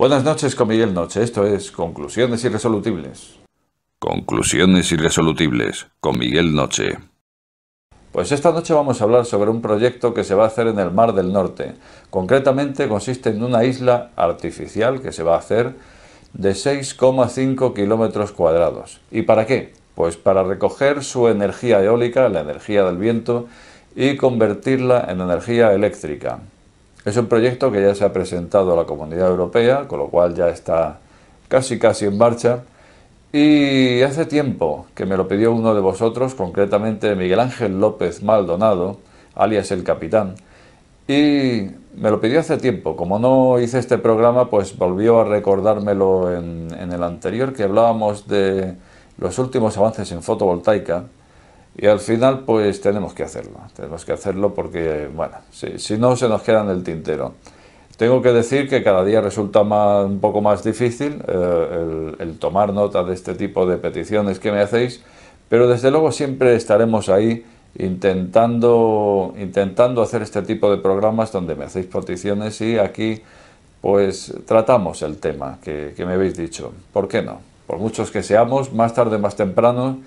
Buenas noches con Miguel Noche, esto es Conclusiones Irresolutibles. Conclusiones Irresolutibles con Miguel Noche. Pues esta noche vamos a hablar sobre un proyecto que se va a hacer en el Mar del Norte. Concretamente consiste en una isla artificial que se va a hacer de 6,5 kilómetros cuadrados. ¿Y para qué? Pues para recoger su energía eólica, la energía del viento, y convertirla en energía eléctrica. Es un proyecto que ya se ha presentado a la Comunidad Europea, con lo cual ya está casi casi en marcha. Y hace tiempo que me lo pidió uno de vosotros, concretamente Miguel Ángel López Maldonado, alias el capitán, y me lo pidió hace tiempo. Como no hice este programa, pues volvió a recordármelo en, en el anterior que hablábamos de los últimos avances en fotovoltaica y al final, pues tenemos que hacerlo. Tenemos que hacerlo porque, bueno, si, si no, se nos queda en el tintero. Tengo que decir que cada día resulta un poco más difícil eh, el, tomar nota de este tipo de peticiones que me hacéis, pero desde luego siempre estaremos ahí intentando, intentando hacer este tipo de programas donde me hacéis peticiones y aquí pues tratamos el tema que, que me habéis dicho. ¿Por qué no? Por muchos que seamos, más tarde, más temprano,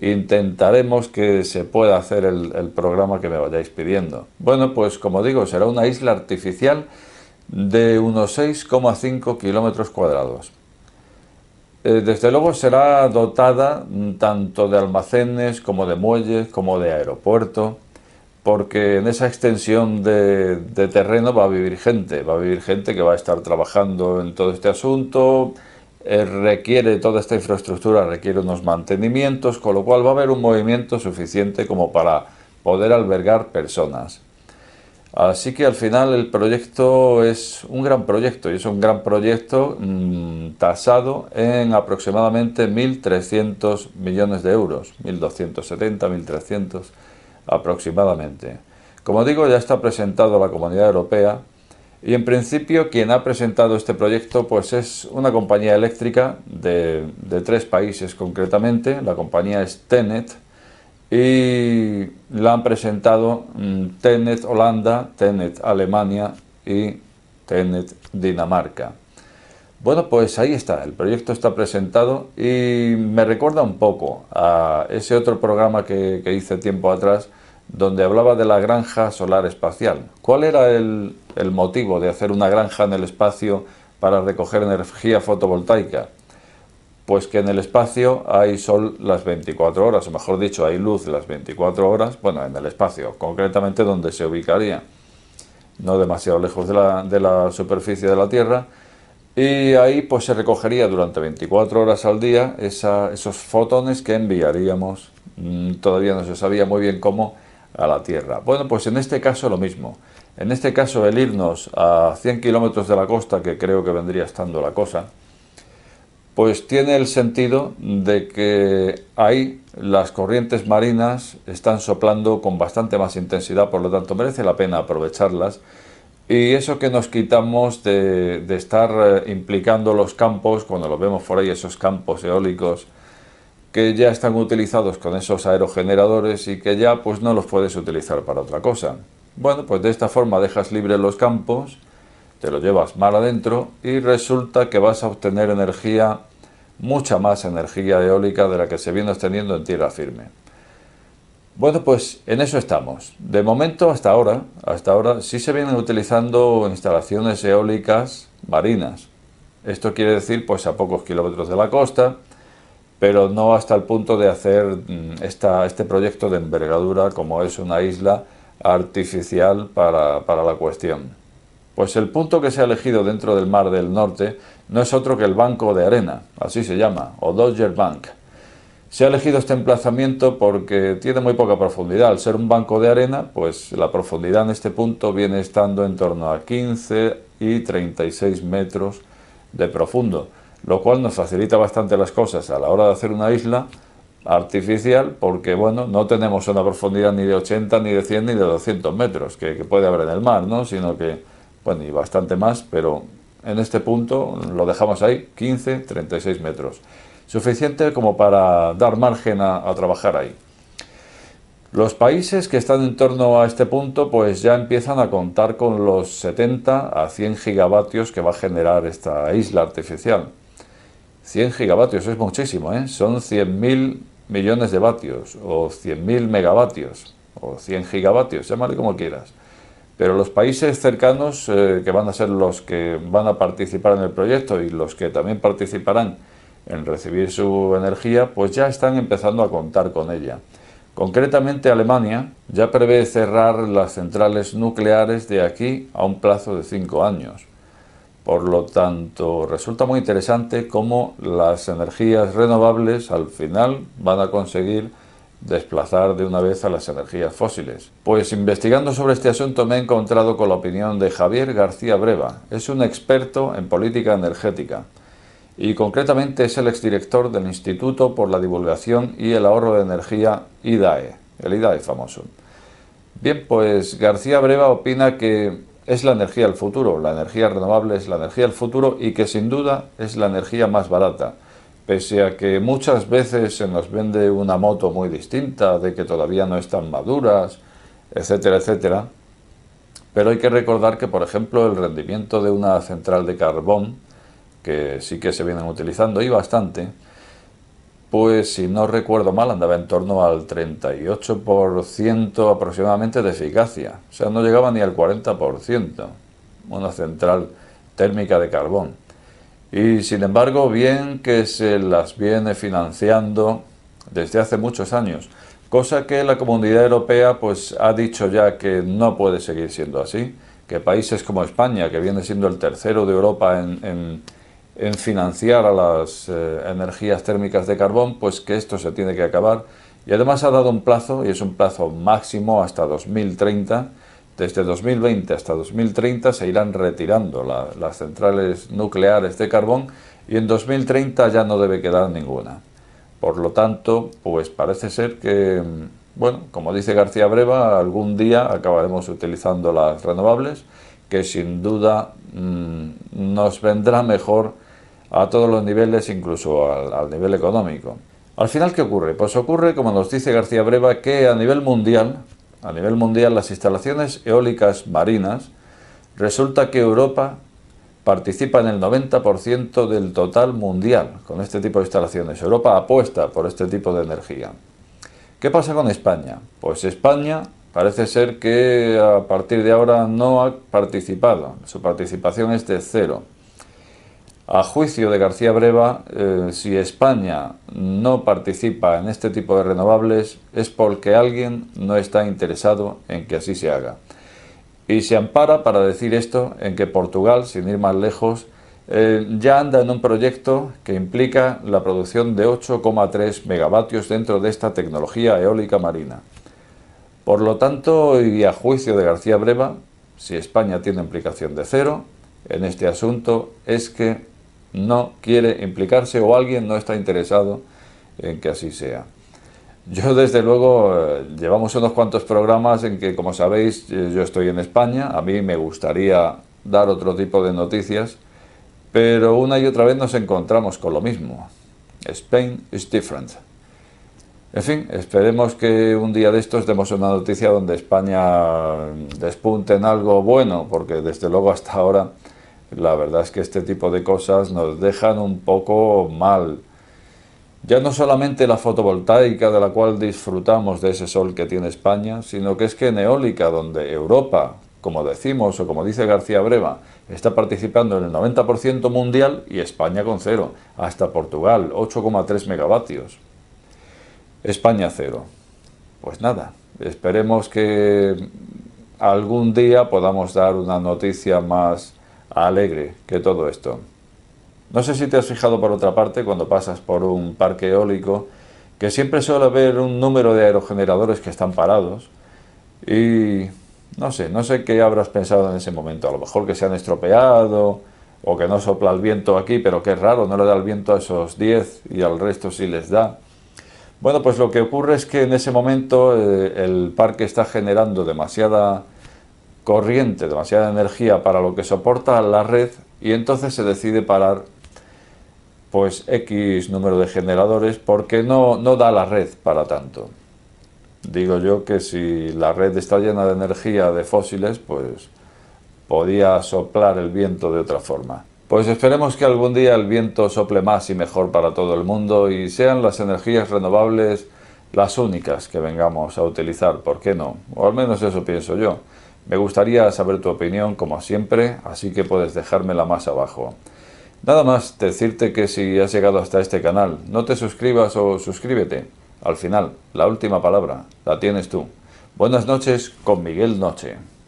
intentaremos que se pueda hacer el, programa que me vayáis pidiendo. Bueno, pues como digo, será una isla artificial de unos 6,5 kilómetros cuadrados. Eh, desde luego será dotada tanto de almacenes como de muelles como de aeropuerto, porque en esa extensión de, de terreno va a vivir gente, va a vivir gente que va a estar trabajando en todo este asunto, eh, requiere toda esta infraestructura, requiere unos mantenimientos, con lo cual va a haber un movimiento suficiente como para poder albergar personas. Así que al final el proyecto es un gran proyecto y es un gran proyecto mm, tasado en aproximadamente 1.300 millones de euros, 1.270, 1.300 aproximadamente. Como digo, ya está presentado a la Comunidad Europea y en principio quien ha presentado este proyecto pues es una compañía eléctrica de, tres países concretamente, la compañía es Tenet y la han presentado mm, Tenet Holanda, Tenet Alemania y Tenet Dinamarca. Bueno, pues ahí está, el proyecto está presentado y me recuerda un poco a ese otro programa que hice tiempo atrás donde hablaba de la granja solar espacial. ¿Cuál era el, motivo de hacer una granja en el espacio para recoger energía fotovoltaica? Pues que en el espacio hay sol las 24 horas, o mejor dicho, hay luz las 24 horas, bueno, en el espacio, concretamente donde se ubicaría, no demasiado lejos de la, superficie de la Tierra, y ahí pues se recogería durante 24 horas al día esos fotones que enviaríamos, mm, todavía no se sabía muy bien cómo, a la tierra. Bueno, pues en este caso lo mismo. En este caso el irnos a 100 kilómetros de la costa, que creo que vendría estando la cosa, pues tiene el sentido de que ahí las corrientes marinas están soplando con bastante más intensidad, por lo tanto merece la pena aprovecharlas. Y eso que nos quitamos de, estar eh, implicando los campos, cuando los vemos por ahí, esos campos eólicos, que ya están utilizados con esos aerogeneradores y que ya pues no los puedes utilizar para otra cosa. Bueno, pues de esta forma dejas libres los campos, te lo llevas mal adentro y resulta que vas a obtener energía, mucha más energía eólica de la que se viene obteniendo en tierra firme. Bueno, pues en eso estamos. De momento, hasta ahora, hasta ahora sí se vienen utilizando instalaciones eólicas marinas. Esto quiere decir, pues a pocos kilómetros de la costa, pero no hasta el punto de hacer mm, este proyecto de envergadura como es una isla artificial para, para la cuestión. Pues el punto que se ha elegido dentro del Mar del Norte no es otro que el Banco de Arena, así se llama, o Dodger Bank. Se ha elegido este emplazamiento porque tiene muy poca profundidad. Al ser un banco de arena, pues la profundidad en este punto viene estando en torno a 15 y 36 metros de profundo lo cual nos facilita bastante las cosas a la hora de hacer una isla artificial porque bueno no tenemos una profundidad ni de 80 ni de 100 ni de 200 metros que, puede haber en el mar no sino que bueno y bastante más pero en este punto lo dejamos ahí 15 36 metros suficiente como para dar margen a, trabajar ahí los países que están en torno a este punto pues ya empiezan a contar con los 70 a 100 gigavatios que va a generar esta isla artificial 100 gigavatios, es muchísimo, ¿eh? son 100.000 millones de vatios, o 100.000 megavatios, o 100 gigavatios, llámale como quieras. Pero los países cercanos, eh, que van a ser los que van a participar en el proyecto y los que también participarán en recibir su energía, pues ya están empezando a contar con ella. Concretamente Alemania ya prevé cerrar las centrales nucleares de aquí a un plazo de 5 años. Por lo tanto, resulta muy interesante cómo las energías renovables al final van a conseguir desplazar de una vez a las energías fósiles. Pues investigando sobre este asunto me he encontrado con la opinión de Javier García Breva. Es un experto en política energética y concretamente es el exdirector del Instituto por la Divulgación y el Ahorro de Energía IDAE, el IDAE famoso. Bien, pues García Breva opina que es la energía del futuro. La energía renovable es la energía del futuro y que sin duda es la energía más barata. Pese a que muchas veces se nos vende una moto muy distinta, de que todavía no están maduras, etcétera, etcétera. Pero hay que recordar que, por ejemplo, el rendimiento de una central de carbón, que sí que se vienen utilizando y bastante, pues si no recuerdo mal, andaba en torno al 38% aproximadamente de eficacia. O sea, no llegaba ni al 40%, una central térmica de carbón. Y sin embargo, bien que se las viene financiando desde hace muchos años, cosa que la comunidad europea pues ha dicho ya que no puede seguir siendo así, que países como España, que viene siendo el tercero de Europa en en financiar a las eh, energías térmicas de carbón, pues que esto se tiene que acabar. Y además ha dado un plazo, y es un plazo máximo hasta 2030. Desde 2020 hasta 2030 se irán retirando las centrales nucleares de carbón y en 2030 ya no debe quedar ninguna. Por lo tanto, pues parece ser que, mm, bueno, como dice García Breva, algún día acabaremos utilizando las renovables que sin duda mm, nos vendrá mejor a todos los niveles, incluso al, al, nivel económico. Al final, ¿qué ocurre? Pues ocurre, como nos dice García Breva, que a nivel mundial, a nivel mundial las instalaciones eólicas marinas, resulta que Europa participa en el 90% del total mundial con este tipo de instalaciones. Europa apuesta por este tipo de energía. ¿Qué pasa con España? Pues España Parece ser que a partir de ahora no ha participado, su participación es de cero. A juicio de García Breva, eh, si España no participa en este tipo de renovables es porque alguien no está interesado en que así se haga. Y se ampara para decir esto en que Portugal, sin ir más lejos, eh, ya anda en un proyecto que implica la producción de 8,3 megavatios dentro de esta tecnología eólica marina. Por lo tanto, y a juicio de García Breva, si España tiene implicación de cero en este asunto, es que no quiere implicarse o alguien no está interesado en que así sea. Yo desde luego eh, llevamos unos cuantos programas en que, como sabéis, eh, yo estoy en España, a mí me gustaría dar otro tipo de noticias, pero una y otra vez nos encontramos con lo mismo. Spain is different. En fin, esperemos que un día de estos demos una noticia donde España despunte en algo bueno, porque desde luego hasta ahora la verdad es que este tipo de cosas nos dejan un poco mal. Ya no solamente la fotovoltaica de la cual disfrutamos de ese sol que tiene España, sino que es que en eólica, donde Europa, como decimos o como dice García Breva, está participando en el 90% mundial y España con cero, hasta Portugal, 8,3 megavatios. España cero. Pues nada, esperemos que algún día podamos dar una noticia más alegre que todo esto. No sé si te has fijado por otra parte cuando pasas por un parque eólico que siempre suele haber un número de aerogeneradores que están parados y no sé, no sé qué habrás pensado en ese momento, a lo mejor que se han estropeado o que no sopla el viento aquí, pero qué raro, no le da el viento a esos 10 y al resto sí les da. Bueno, pues lo que ocurre es que en ese momento eh, el parque está generando demasiada corriente, demasiada energía para lo que soporta la red y entonces se decide parar pues X número de generadores porque no, no da la red para tanto. Digo yo que si la red está llena de energía de fósiles, pues podía soplar el viento de otra forma. Pues esperemos que algún día el viento sople más y mejor para todo el mundo y sean las energías renovables las únicas que vengamos a utilizar, ¿por qué no? O al menos eso pienso yo. Me gustaría saber tu opinión, como siempre, así que puedes dejármela más abajo. Nada más decirte que si has llegado hasta este canal, no te suscribas o suscríbete. Al final, la última palabra la tienes tú. Buenas noches con Miguel Noche.